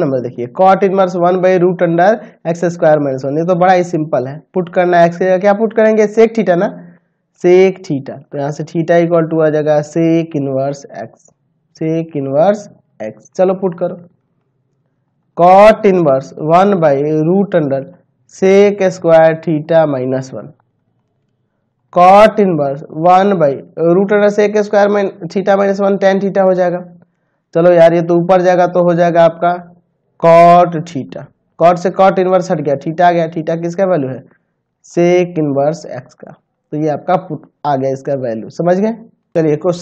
number देखिए cot inverse one by root under x square minus one ये तो बड़ा ही सिंपल है पुट करना एक्स है जगह क्या पुट करेंगे सेक थीटा ना सेक थीटा तो यहाँ से थीटा इक्वल टू आ जाएगा sec inverse x sec inverse x चलो पुट करो cot inverse one by root under sec square theta minus one cot inverse one by root under sec square theta minus one tan theta हो जाएगा चलो यार ये तो ऊपर जाएगा तो हो जाएगा आपका कॉट थीटा कॉट से कॉट इनवर्स हट गया थीटा आ गया थीटा किसका वैल्यू है सेक इनवर्स एक्स का तो ये आपका आ गया इसका वैल्यू समझ गए चलिए क्वेश्चन